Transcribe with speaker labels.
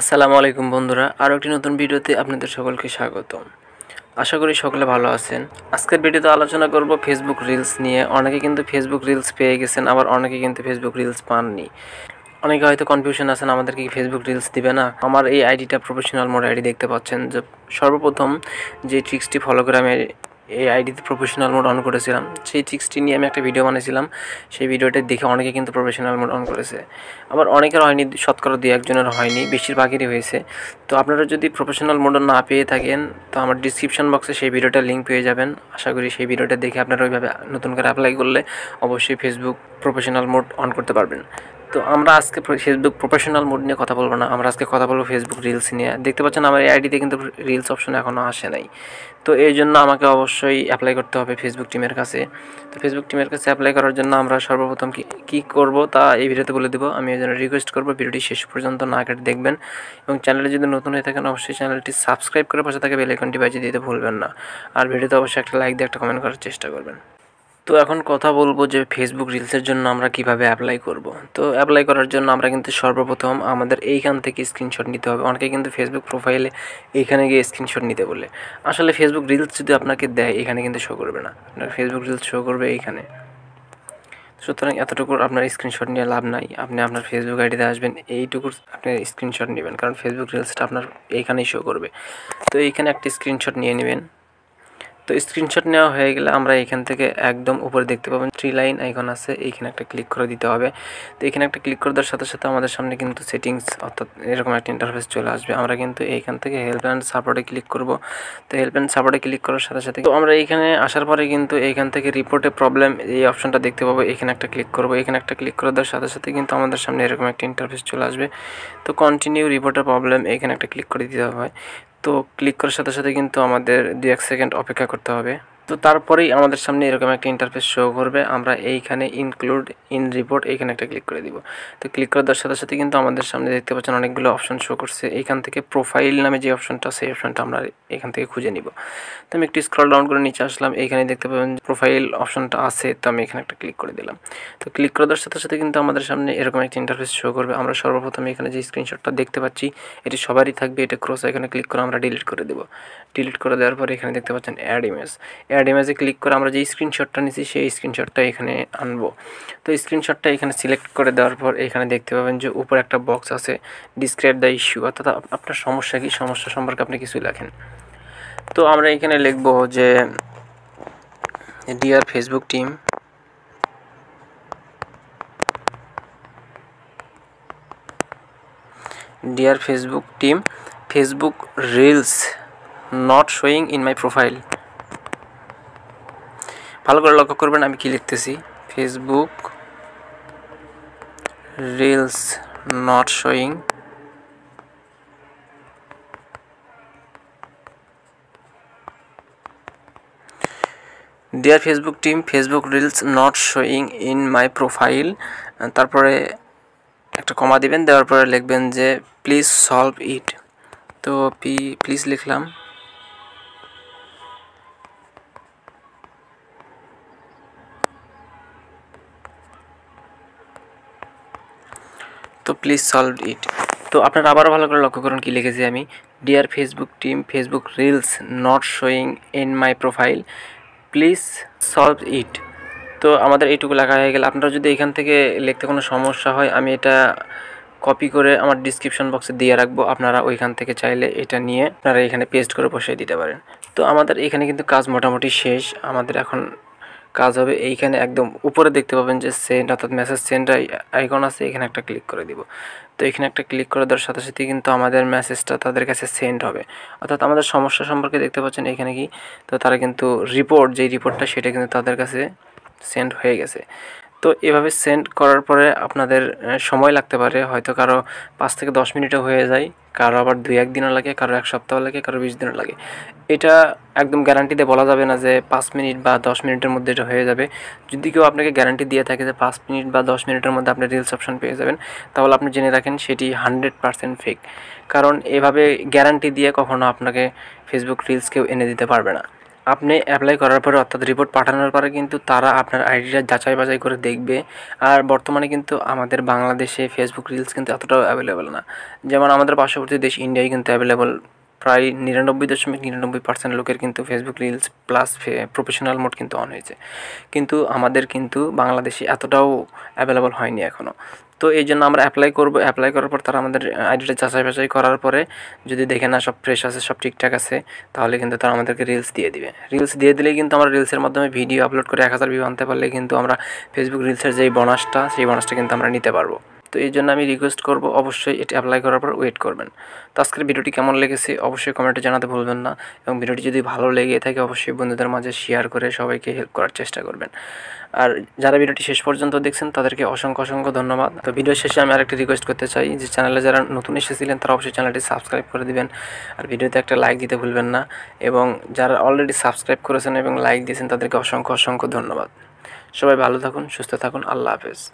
Speaker 1: আসসালামু আলাইকুম বন্ধুরা আরও একটি নতুন ভিডিওতে আপনাদের সকলকে স্বাগতম আশা করি সকলে ভালো আছেন আজকের ভিডিওতে আলোচনা করব ফেসবুক রিলস নিয়ে অনেকে কিন্তু ফেসবুক রিলস পেয়ে গেছেন আবার অনেকে কিন্তু ফেসবুক রিলস পাননি অনেকে হয়তো কনফিউশন আছেন আমাদেরকে কি ফেসবুক রিলস দিবে না আমার এই আইডিটা প্রফেশনাল মোড আইডি দেখতে পাচ্ছেন যে সর্বপ্রথম যে ট্রিক্সটি ফলো করে আমি এই আইডিতে প্রফেশনাল মোড অন করেছিলাম সেই সিক্সটি নিয়ে আমি একটা ভিডিও বানিয়েছিলাম সেই ভিডিওটা দেখে অনেকে কিন্তু প্রফেশনাল মোড অন করেছে আবার অনেকের হয়নি শতকরা দু একজনের হয়নি বেশিরভাগেরই হয়েছে তো আপনারা যদি প্রফেশনাল মোড না পেয়ে থাকেন তো আমার ডিসক্রিপশন বক্সে সেই ভিডিওটা লিঙ্ক পেয়ে যাবেন আশা করি সেই ভিডিওটা দেখে আপনারা ওইভাবে নতুন করে অ্যাপ্লাই করলে অবশ্যই ফেসবুক প্রফেশনাল মোড অন করতে পারবেন তো আমরা আজকে ফেসবুক প্রফেশনাল মোড নিয়ে কথা বলবো না আমরা আজকে কথা বলবো ফেসবুক রিলস নিয়ে দেখতে পাচ্ছেন আমার এই আইডিতে কিন্তু রিলস অপশন এখনও আসে নাই তো এই জন্য আমাকে অবশ্যই অ্যাপ্লাই করতে হবে ফেসবুক টিমের কাছে তো ফেসবুক টিমের কাছে অ্যাপ্লাই করার জন্য আমরা সর্বপ্রথম কী কী করবো তা এই ভিডিওতে বলে দেবো আমি এই জন্য রিকোয়েস্ট করবো ভিডিওটি শেষ পর্যন্ত না কেটে দেখবেন এবং চ্যানেলে যদি নতুন হয়ে থাকেন অবশ্যই চ্যানেলটি সাবস্ক্রাইব করে পাশে থাকে বেলাইকনটি বাজিয়ে দিতে ভুলবেন না আর ভিডিওতে অবশ্যই একটা লাইক দিয়ে একটা কমেন্ট করার চেষ্টা করবেন তো এখন কথা বলবো যে ফেসবুক রিলসের জন্য আমরা কিভাবে অ্যাপ্লাই করব তো অ্যাপ্লাই করার জন্য আমরা কিন্তু সর্বপ্রথম আমাদের এইখান থেকে স্ক্রিনশট নিতে হবে অনেকে কিন্তু ফেসবুক প্রোফাইলে এইখানে গিয়ে স্ক্রিনশট নিতে বলে আসলে ফেসবুক রিলস যদি আপনাকে দেয় এখানে কিন্তু শো করবে না আপনার ফেসবুক রিলস শো করবে এইখানে সুতরাং এতটুকুর আপনার স্ক্রিনশট নিয়ে লাভ নাই আপনি আপনার ফেসবুক আইডিতে আসবেন এইটুকুর আপনি স্ক্রিনশট নেবেন কারণ ফেসবুক রিলসটা আপনার এইখানেই শো করবে তো এইখানে একটা স্ক্রিনশট নিয়ে নেবেন তো স্ক্রিনশট নেওয়া হয়ে গেলে আমরা এখান থেকে একদম উপরে দেখতে পাবেন থ্রি লাইন আইকন আছে এইখানে একটা ক্লিক করে দিতে হবে তো এখানে একটা ক্লিক করে দেওয়ার সাথে সাথে আমাদের সামনে কিন্তু সেটিংস অর্থাৎ এরকম একটা ইন্টারফেস চলে আসবে আমরা কিন্তু এইখান থেকে হেল্প অ্যান্ড সাপোর্টে ক্লিক করব তো হেল্প অ্যান্ড সাপোর্টে ক্লিক করার সাথে সাথে তো আমরা এইখানে আসার পরে কিন্তু এইখান থেকে রিপোর্টে প্রবলেম এই অপশনটা দেখতে পাবো এখানে একটা ক্লিক করব এখানে একটা ক্লিক করে দেওয়ার সাথে সাথে কিন্তু আমাদের সামনে এরকম একটা ইন্টারফেস চলে আসবে তো কন্টিনিউ রিপোর্টের প্রবলেম এখানে একটা ক্লিক করে দিতে হবে তো ক্লিক করার সাথে সাথে কিন্তু আমাদের দু এক সেকেন্ড অপেক্ষা করতে হবে তো তারপরেই আমাদের সামনে এরকম একটা ইন্টারফেস শো করবে আমরা এইখানে ইনক্লুড ইন রিপোর্ট এইখানে একটা ক্লিক করে দিব তো ক্লিক করে দেওয়ার সাথে সাথে কিন্তু আমাদের সামনে দেখতে পাচ্ছেন অনেকগুলো অপশন শো করছে এখান থেকে প্রোফাইল নামে যে অপশনটা সেই অপশনটা আমরা এখান থেকে খুঁজে নিব তো আমি একটু স্ক্রল ডাউন করে নিচে আসলাম এইখানে দেখতে পাবেন প্রোফাইল অপশনটা আছে তো আমি এখানে একটা ক্লিক করে দিলাম তো ক্লিক করে দেওয়ার সাথে সাথে কিন্তু আমাদের সামনে এরকম একটা ইন্টারফেস শো করবে আমরা সর্বপ্রথমে এখানে যে স্ক্রিনশটটা দেখতে পাচ্ছি এটি সবারই থাকবে এটা ক্রস এখানে ক্লিক করে আমরা ডিলিট করে দেবো ডিলিট করে দেওয়ার পরে এখানে দেখতে পাচ্ছেন অ্যাড ইমেজ অ্যাড অ্যাড ইমেজে ক্লিক করে আমরা যে স্ক্রিনশটটা নিয়েছি সেই স্ক্রিনশটটা এখানে আনবো তো স্ক্রিনশটটা এখানে সিলেক্ট করে দেওয়ার পর এখানে দেখতে পাবেন যে উপরে একটা বক্স আছে ডিসক্রাইব দ্য ইস্যু অর্থাৎ আপনার সমস্যা কী সমস্যা সম্পর্কে আপনি কিছু লেখেন তো আমরা এখানে লিখব যে dear Facebook team dear Facebook team Facebook reels not showing in my profile ভালো করে লক্ষ্য করবেন আমি কি লিখতেছি Facebook reels not showing dear Facebook team Facebook reels not showing in my profile তারপরে একটা কমা দিবেন দেওয়ার পরে লিখবেন যে প্লিজ সলভ ইট তো পি প্লিজ লিখলাম প্লিজ সলভ ইট তো আপনারা আবারও ভালো করে লক্ষ্য করুন কী লিখেছি আমি dear Facebook team Facebook reels not showing in my profile please solve it তো আমাদের এইটুকু লেখা হয়ে গেলে আপনারা যদি এখান থেকে লিখতে কোনো সমস্যা হয় আমি এটা কপি করে আমার ডিসক্রিপশন বক্সে দিয়ে রাখবো আপনারা ওইখান থেকে চাইলে এটা নিয়ে আপনারা এখানে পেস্ট করে বসিয়ে দিতে পারেন তো আমাদের এখানে কিন্তু কাজ মোটামুটি শেষ আমাদের এখন কাজ হবে এইখানে একদম উপরে দেখতে পাবেন যে সেন্ড অর্থাৎ মেসেজ সেন্ড আইকন আছে এখানে একটা ক্লিক করে দিব তো এখানে একটা ক্লিক করে দেওয়ার সাথে সাথে কিন্তু আমাদের মেসেজটা তাদের কাছে সেন্ড হবে অর্থাৎ আমাদের সমস্যা সম্পর্কে দেখতে পাচ্ছেন এখানে কি তো তারা কিন্তু রিপোর্ট যেই রিপোর্টটা সেটা কিন্তু তাদের কাছে সেন্ড হয়ে গেছে তো এভাবে সেন্ড করার পরে আপনাদের সময় লাগতে পারে হয়তো কারো পাঁচ থেকে দশ মিনিটও হয়ে যায় কারো আবার দুই একদিনও লাগে কারো এক সপ্তাহ লাগে কারো বিশ দিনও লাগে এটা একদম গ্যারান্টিতে বলা যাবে না যে পাঁচ মিনিট বা দশ মিনিটের মধ্যে এটা হয়ে যাবে যদি কেউ আপনাকে গ্যারান্টি দিয়ে থাকে যে পাঁচ মিনিট বা দশ মিনিটের মধ্যে আপনি রিলস অপশান পেয়ে যাবেন তাহলে আপনি জেনে রাখেন সেটি হান্ড্রেড পারসেন্ট ফেক কারণ এভাবে গ্যারান্টি দিয়ে কখনো আপনাকে ফেসবুক রিলস কেউ এনে দিতে পারবে না আপনি অ্যাপ্লাই করার পরে অর্থাৎ রিপোর্ট পাঠানোর পরে কিন্তু তারা আপনার আইডিটা যাচাই বাছাই করে দেখবে আর বর্তমানে কিন্তু আমাদের বাংলাদেশে ফেসবুক রিলস কিন্তু এতটাও অ্যাভেলেবেল না যেমন আমাদের পার্শ্ববর্তী দেশ ইন্ডিয়ায় কিন্তু অ্যাভেলেবেল প্রায় নিরানব্বই দশমিক নিরানব্বই পার্সেন্ট লোকের কিন্তু Facebook reels plus professional mode কিন্তু অন হয়েছে কিন্তু আমাদের কিন্তু বাংলাদেশে এতটাও অ্যাভেলেবল হয়নি এখনও তো এই জন্য আমরা অ্যাপ্লাই করবো অ্যাপ্লাই করার পর তারা আমাদের আইডিটা যাচাই বাছাই করার পরে যদি দেখে না সব ফ্রেশ আছে সব ঠিকঠাক আছে তাহলে কিন্তু তারা আমাদেরকে রিলস দিয়ে দিবে রিলস দিয়ে দিলে কিন্তু আমরা রিলসের মাধ্যমে ভিডিও আপলোড করে এক হাজার ভিউ আনতে পারলে কিন্তু আমরা ফেসবুক রিলসের যেই বোনাসটা সেই বোনাসটা কিন্তু আমরা নিতে পারবো তো এই জন্য আমি রিকোয়েস্ট করব অবশ্যই এটি অ্যাপ্লাই করার পর ওয়েট করবেন তো আজকের ভিডিওটি কেমন লেগেছে অবশ্যই কমেন্টে জানাতে ভুলবেন না এবং ভিডিওটি যদি ভালো লেগে থাকে অবশ্যই বন্ধুদের মাঝে শেয়ার করে সবাইকে হেল্প করার চেষ্টা করবেন আর যারা ভিডিওটি শেষ পর্যন্ত দেখছেন তাদেরকে অসংখ্য অসংখ্য ধন্যবাদ তো ভিডিও শেষে আমি আরেকটি রিকোয়েস্ট করতে চাই যে চ্যানেলে যারা নতুন এসেছিলেন তারা অবশ্যই চ্যানেলটি সাবস্ক্রাইব করে দিবেন আর ভিডিওতে একটা লাইক দিতে ভুলবেন না এবং যারা অলরেডি সাবস্ক্রাইব করেছেন এবং লাইক দিয়েছেন তাদেরকে অসংখ্য অসংখ্য ধন্যবাদ সবাই ভালো থাকুন সুস্থ থাকুন আল্লাহ হাফেজ